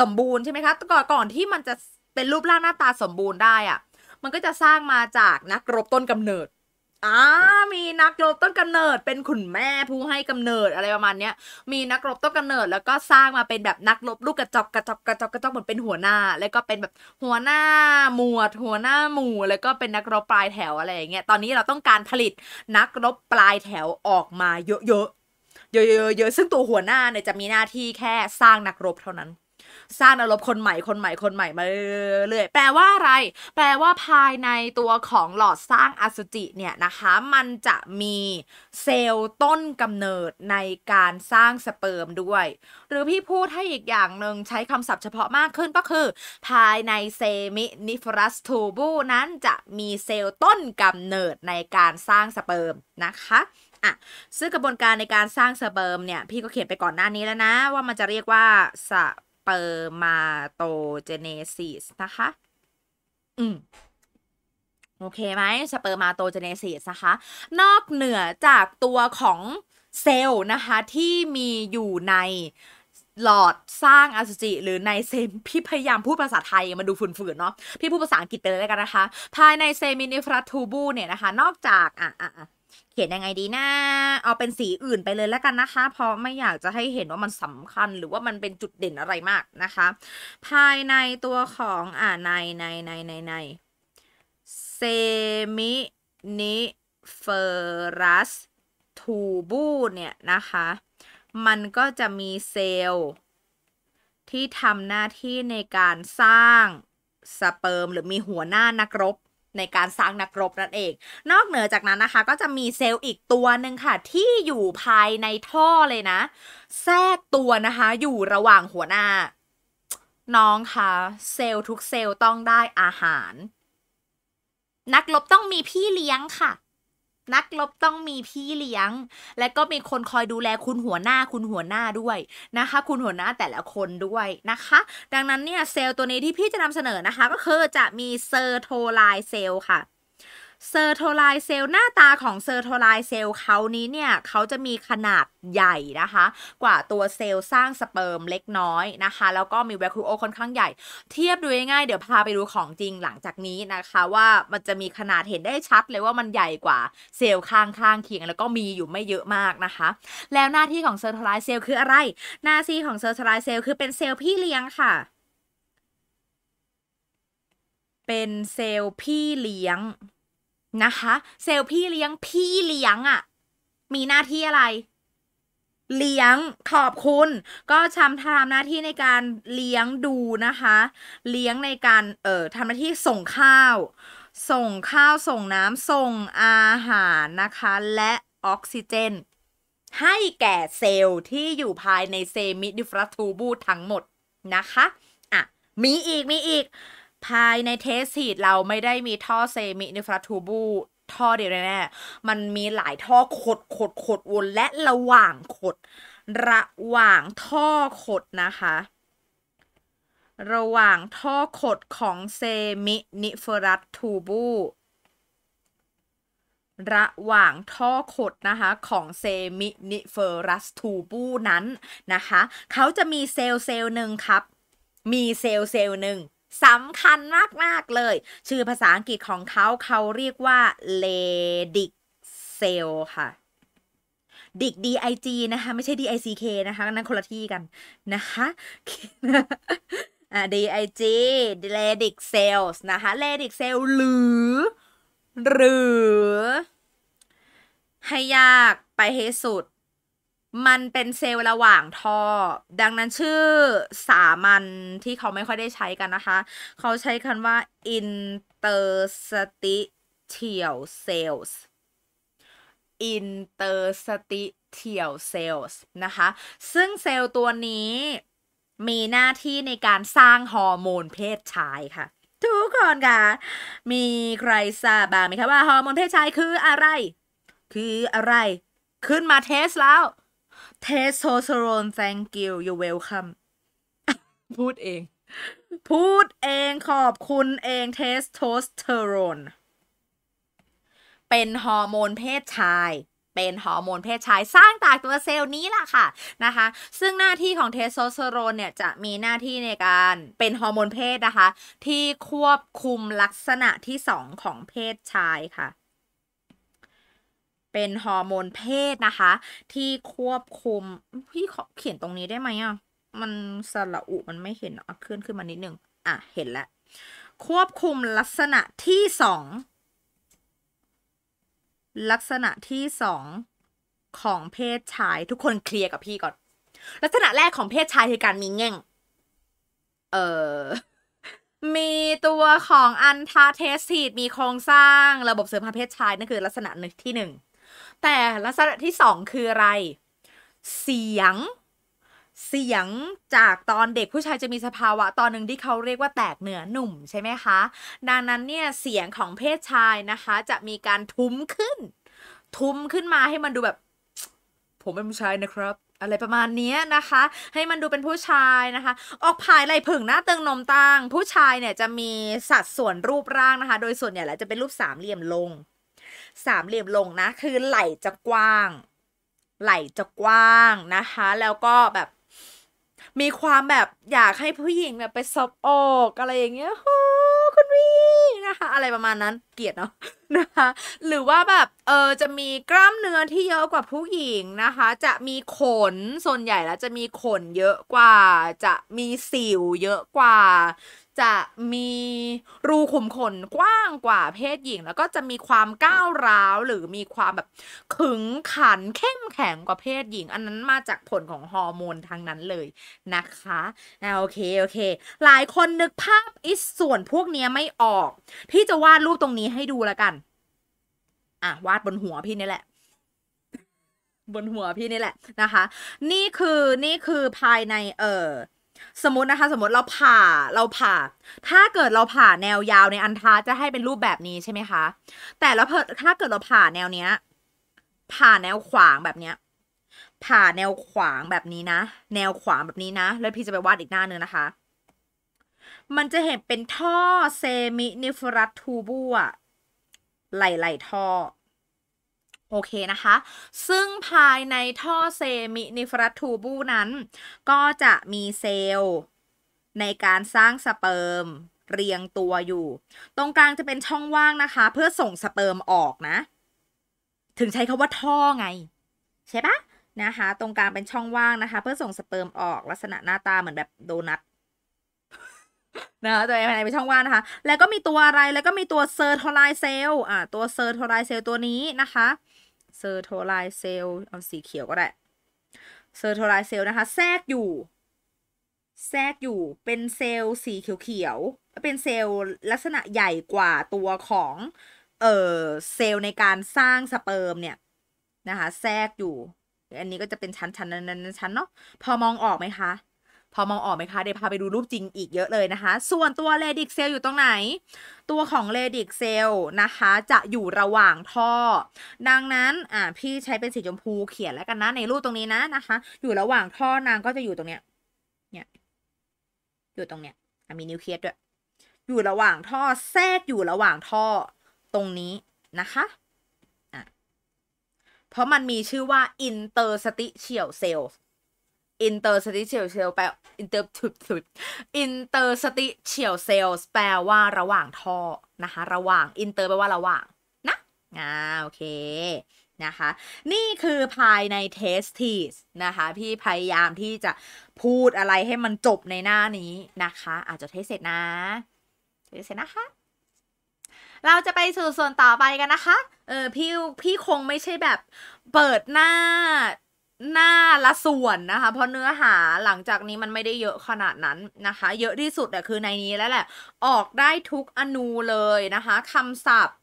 Speaker 1: สมบูรณ์ใช่ไหมคะก่อนก่อนที่มันจะเป็นรูปร่างหน้าตาสมบูรณ์ได้อะมันก็จะสร้างมาจากนักรบต้นกำเนิดอ่ามีนักรบต้นกำเนิดเป็นขุนแม่ผู้ให้กำเนิดอะไรประมาณเนี้ยมีนักรบต้นกำเนิดแล้วก็สร้างมาเป็นแบบนักรบลูกกระจกกระจกกระจกกระจกเหมือนเป็นหัวหน้า แล้วก็เป็นแบบหัวหน้าหมวด หัวหน้าหมู่แล้วก็เป็นนักรบปลายแถวอะไรอย่างเงี้ยตอนนี้เราต้องการผลิตนักรบปลายแถวออกมาเยอะๆเยอะๆซึ่งตัวหัวหน้าเนี่ยจะมีหน้าที่แค่สร้างนักรบเท่านั้นสร้างอารมณ์คนใหม่คนใหม่ คนใหม่มาเรื่อยๆแปลว่าอะไร แปลว่าภายในตัวของหลอดสร้างอสุจิเนี่ยนะคะ มันจะมีเซลล์ต้นกำเนิดในการสร้างสเปิร์มด้วย หรือพี่พูดให้อีกอย่างหนึ่งใช้คำศัพท์เฉพาะมากขึ้นก็คือ ภายในเซมินิฟรัสทูบูนั้นจะมีเซลล์ต้นกำเนิดในการสร้างสเปิร์มนะคะ่ะ ซึ่งกระบวนการในการสร้างสเปิร์มเนี่ยพี่ก็เขียนไปก่อนหน้านี้แล้วนะว่ามันจะเรียกว่าสเปอร์มาโตเจเนซิสนะคะ อืมโอเคไหมสเปอร์มาโตเจเนซิสนะคะ นอกเหนือจากตัวของเซลล์นะคะ ที่มีอยู่ในหลอดสร้างอสุจิ หรือในเซมพี่พยายามพูดภาษาไทยมันดูฝืนๆเนาะพี่พูดภาษาอังกฤษไปเลยแล้วกันนะคะ ภายในเซมินิฟรัตทูบูเนี่ยนะคะ นอกจากอ่ะอ่ะอ่ะเขียนยังไงดีนะเอาเป็นสีอื่นไปเลยแล้วกันนะคะ เพราะไม่อยากจะให้เห็นว่ามันสำคัญหรือว่ามันเป็นจุดเด่นอะไรมากนะคะ ภายในตัวของ อ่าในในในในในเซมินิเฟอรัสทูบูเนี่ยนะคะ มันก็จะมีเซลล์ ที่ทำหน้าที่ในการสร้างสเปิร์มหรือมีหัวหน้านักรบในการสร้างนักรบนั่นเอง นอกเหนือจากนั้นนะคะ ก็จะมีเซลล์อีกตัวหนึ่งค่ะ ที่อยู่ภายในท่อเลยนะ แทรกตัวนะคะ อยู่ระหว่างหัวหน้า น้องคะเซลล์ทุกเซลล์ต้องได้อาหาร นักรบต้องมีพี่เลี้ยงค่ะนักรบต้องมีพี่เลี้ยง และก็มีคนคอยดูแลคุณหัวหน้าคุณหัวหน้าด้วยนะคะ คุณหัวหน้าแต่ละคนด้วยนะคะ ดังนั้นเนี่ยเซลล์ตัวนี้ที่พี่จะนำเสนอนะคะ ก็คือจะมีเซอร์โทไลเซลล์ค่ะเซอร์โทไลเซลหน้าตาของเซอร์โทไลเซลเขานี้เนี่ยเขาจะมีขนาดใหญ่นะคะ กว่าตัวเซลล์ สร้างสเปิร์มเล็กน้อยนะคะ แล้วก็มีแวคูโอค่อนข้างใหญ่ เทียบดูง่ายๆเดี๋ยวพาไปดูของจริงหลังจากนี้นะคะ ว่ามันจะมีขนาดเห็นได้ชัดเลยว่ามันใหญ่กว่าเซลล์ข้างข้างเคียงแล้วก็มีอยู่ไม่เยอะมากนะคะ แล้วหน้าที่ของเซอร์โทไลเซลคืออะไร หน้าที่ของเซอร์โทไลเซลคือเป็นเซลล์พี่เลี้ยงค่ะ เป็นเซลล์พี่เลี้ยงนะคะเซลล์พี่เลี้ยงพี่เลี้ยงอะ่ะมีหน้าที่อะไร เลี้ยงขอบคุณก็ทำทำหน้าที่ในการเลี้ยงดูนะคะ เลี้ยงในการเอ่อทำหน้าที่ส่งข้าว ส่งข้าวส่งน้ำส่งอาหารนะคะ และออกซิเจนให้แก่เซลล์ที่อยู่ภายในเซมิดิฟรัตูบูทั้งหมดนะคะอ่ะมีอีกมีอีกภายในเทสซีดเราไม่ได้มีท่อเซมินิฟราทูบูท่อเดียวแน่ๆมันมีหลายท่อขดขดขดวนและระหว่างขด ระหว่างท่อขดนะคะ ระหว่างท่อขดของเซมินิเฟรัสทูบูระหว่างท่อขดนะคะของเซมินิเฟรัสทูบูนั้นนะคะเขาจะมีเซลล์เซลล์หนึ่งครับ มีเซลล์เซลล์หนึ่งสำคัญมากมากเลย ชื่อภาษาอังกฤษของเขาเขาเรียกว่า l ล d ิ c เ e l l ค่ะดิกดีอจีนะคะ ไม่ใช่ DICK นะคะ นั่นคนละที่ กัน นะคะอ่ไอจีเลดิกเซลส์นะคะเลดิกเซลหรือ หรือ ให้ยากไปให้สุดมันเป็นเซลล์ระหว่างท่อ ดังนั้นชื่อสามัญที่เขาไม่ค่อยได้ใช้กันนะคะ เขาใช้คำว่า interstitial cells interstitial cells นะคะ ซึ่งเซลล์ตัวนี้มีหน้าที่ในการสร้างฮอร์โมนเพศชายค่ะ ทุกคนค่ะ มีใครทราบบ้างไหมคะว่าฮอร์โมนเพศชายคืออะไร คืออะไร ขึ้นมาเทสแล้วเทสโทสโรน thank you you welcome พูดเอง พูดเองขอบคุณเองเทสโทสเตอโรนเป็นฮอร์โมนเพศชาย เป็นฮอร์โมนเพศชายสร้างจากตัวเซลล์นี้ล่ะค่ะนะคะ ซึ่งหน้าที่ของเทสโทสเตอโรนเนี่ยจะมีหน้าที่ในการเป็นฮอร์โมนเพศนะคะ ที่ควบคุมลักษณะที่2ของเพศชายค่ะเป็นฮอร์โมนเพศนะคะ ที่ควบคุมพี่เขียนตรงนี้ได้ไหมอ่ะมันสระอุ มันไม่เห็นอ่ะเคลื่อนขึ้นมานิดนึงอ่ะ เห็นแล้ว ควบคุมลักษณะที่สองลักษณะที่สองของเพศชายทุกคนเคลียร์กับพี่ก่อน ลักษณะแรกของเพศชายคือการมีเง่งเออมีตัวของอันทาเทสทีดมีโครงสร้างระบบเสริมพันธุ์เพศชาย นั่นคือลักษณะหนึ่งที่หนึ่งแต่ลักษณะที่สองคืออะไร เสียงเสียงจากตอนเด็กผู้ชายจะมีสภาวะ ตอนหนึ่งที่เขาเรียกว่าแตกเหนือหนุ่มใช่ไหมคะดังนั้นเนี่ยเสียงของเพศชายนะคะจะมีการทุ้มขึ้น ทุ้มขึ้นมาให้มันดูแบบ ผมเป็นผู้ชายนะครับ อะไรประมาณนี้นะคะให้มันดูเป็นผู้ชายนะคะออกผายไหล่ผึ่งหน้าเติงนมตังผู้ชายเนี่ยจะมีสัดส่วนรูปร่างนะคะ โดยส่วนใหญ่แล้วจะเป็นรูปสามเหลี่ยมลงสามเหลี่ยมลงนะคือไหล่จะกว้างไหล่จะกว้างนะคะ แล้วก็แบบมีความแบบอยากให้ผู้หญิงแบบไปซบอก อะไรอย่างเงี้ยโอ้คุณวีนะคะอะไรประมาณนั้นเกียดเนาะนะคะหรือว่าแบบเออจะมีกล้ามเนื้อที่เยอะกว่าผู้หญิงนะคะ จะมีขนส่วนใหญ่แล้วจะมีขนเยอะกว่าจะมีสิวเยอะกว่าจะมีรูขุมขนกว้างกว่าเพศหญิง แล้วก็จะมีความก้าวร้าว หรือมีความแบบขึงขันเข้มแข็งกว่าเพศหญิง อันนั้นมาจากผลของฮอร์โมนทางนั้นเลยนะคะนะโอเคโอเค หลายคนนึกภาพอิส่วนพวกนี้ไม่ออก พี่จะวาดรูปตรงนี้ให้ดูแล้วกัน อ่ะวาดบนหัวพี่นี่แหละ บนหัวพี่นี่แหละนะคะ นี่คือนี่คือภายในเอ่อสมมตินะคะ สมมติเราผ่าเราผ่า ถ้าเกิดเราผ่าแนวยาวในอันทาจะให้เป็นรูปแบบนี้ใช่ไหมคะ แต่แล้วถ้าเกิดเราผ่าแนวเนี้ย ผ่าแนวขวางแบบเนี้ยผ่าแนวขวางแบบนี้นะ แนวขวางแบบนี้นะแล้วพี่จะไปวาดอีกหน้านึงนะคะ มันจะเห็นเป็นท่อเซมินิฟรัตทูบูอะไหลไหลท่อโอเค นะคะ ซึ่งภายในท่อเซมินิฟรัตทูบูนั้น ก็จะมีเซลล์ ในการสร้างสเปิร์มเรียงตัวอยู่ ตรงกลางจะเป็นช่องว่างนะคะ เพื่อส่งสเปิร์มออกนะ ถึงใช้คาว่าท่อไงใช่ปะนะคะ ตรงกลางเป็นช่องว่างนะคะเพื่อส่งสเปิร์มออกลักษณะหน้าตาเหมือนแบบโดนัทนะะตัวภายในเป็นช่องว่างนะคะ แล้วก็มีตัวอะไร แล้วก็มีตัวเซอร์โทไลเซลอ่าตัวเซอร์โทไลเซลตัวนี้นะคะเซอร์โทไลเซลเอาสีเขียวก็ได้เซอร์โทไลเซลล์นะคะแทรกอยู่ แทรกอยู่เป็นเซลล์สีเขียวๆเป็นเซลล์ลักษณะใหญ่กว่าตัวของเออเซลล์ในการสร้างสเปิร์มเนี่ยนะคะแทรกอยู่อันนี้ก็จะเป็นชั้นชั้นนั้นชั้นเนาะพอมองออกไหมคะพอมองออกไหมคะ เดี๋ยวพาไป ดูรูปจริงอีกเยอะเลยนะคะ ส่วนตัวเลดิกเซลอยู่ตรงไหน ตัวของเลดิกเซลนะคะจะอยู่ระหว่างท่อ ดังนั้นอ่าพี่ใช้เป็นสีชมพูเขียนแล้วกันนะในรูปตรงนี้นะนะคะ อยู่ระหว่างท่อนางก็จะอยู่ตรงเนี้ย เนี่ย อยู่ตรงเนี้ยมีนิวเคลียสด้วย อยู่ระหว่างท่อ แทรกอยู่ระหว่างท่อตรงนี้ นะคะ เพราะมันมีชื่อว่า interstitial cells อินเตอร์สติเชีย l เซลแปลอินเตอร์ถุดถ i ดอินเตอร์สติเชียเซลแปลว่าระหว่างท่อนะคะ ระหว่างอินเตอร์แปลว่าระหว่าง นะอ่าโอเค นะคะ นี่คือภายใน test t e s นะคะ พี่พยายามที่จะพูดอะไรให้มันจบในหน้านี้นะคะ อาจจะเทสเสร็จนะเทสเสร็จนะคะ เราจะไปสู่ส่วนต่อไปกันนะคะเออพี่พี่คงไม่ใช่แบบเปิดหน้าหน้าละส่วนนะคะ เพราะเนื้อหาหลังจากนี้มันไม่ได้เยอะขนาดนั้นนะคะ เยอะที่สุดคือในนี้แล้วแหละ ออกได้ทุกอนูเลยนะคะคำศัพท์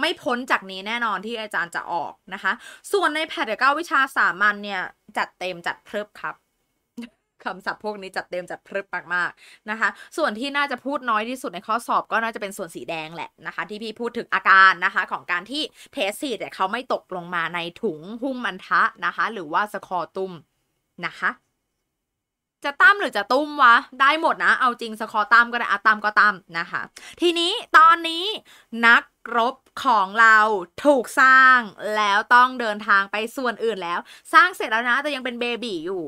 Speaker 1: ไม่พ้นจากนี้แน่นอนที่อาจารย์จะออกนะคะ ส่วนในแพทเก้าวิชาสามัญเนี่ย จัดเต็มจัดเพิิบครับคำศัพท์พวกนี้จัดเต็มจัดพรึบมากๆนะคะส่วนที่น่าจะพูดน้อยที่สุดในข้อสอบก็น่าจะเป็นส่วนสีแดงแหละนะคะที่พี่พูดถึงอาการนะคะ ของการที่เทสซีแต่เขาไม่ตกลงมาในถุงหุ้มมันทะนะคะหรือว่าสคอตุ้มนะคะ จะตั้มหรือจะตุ้มวะได้หมดนะเอาจริงสคอตั้มก็ได้อะตั้มก็ตั้มนะคะทีนี้ตอนนี้นักรบของเราถูกสร้างแล้วต้องเดินทางไปส่วนอื่นแล้ว สร้างเสร็จแล้วนะแต่ยังเป็นเบบีอยู่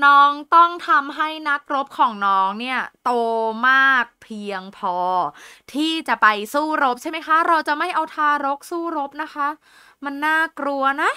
Speaker 1: น้องต้องทำให้นักรบของน้องเนี่ย โตมากเพียงพอ ที่จะไปสู้รบใช่ไหมคะ เราจะไม่เอาทารกสู้รบนะคะ มันน่ากลัวนะ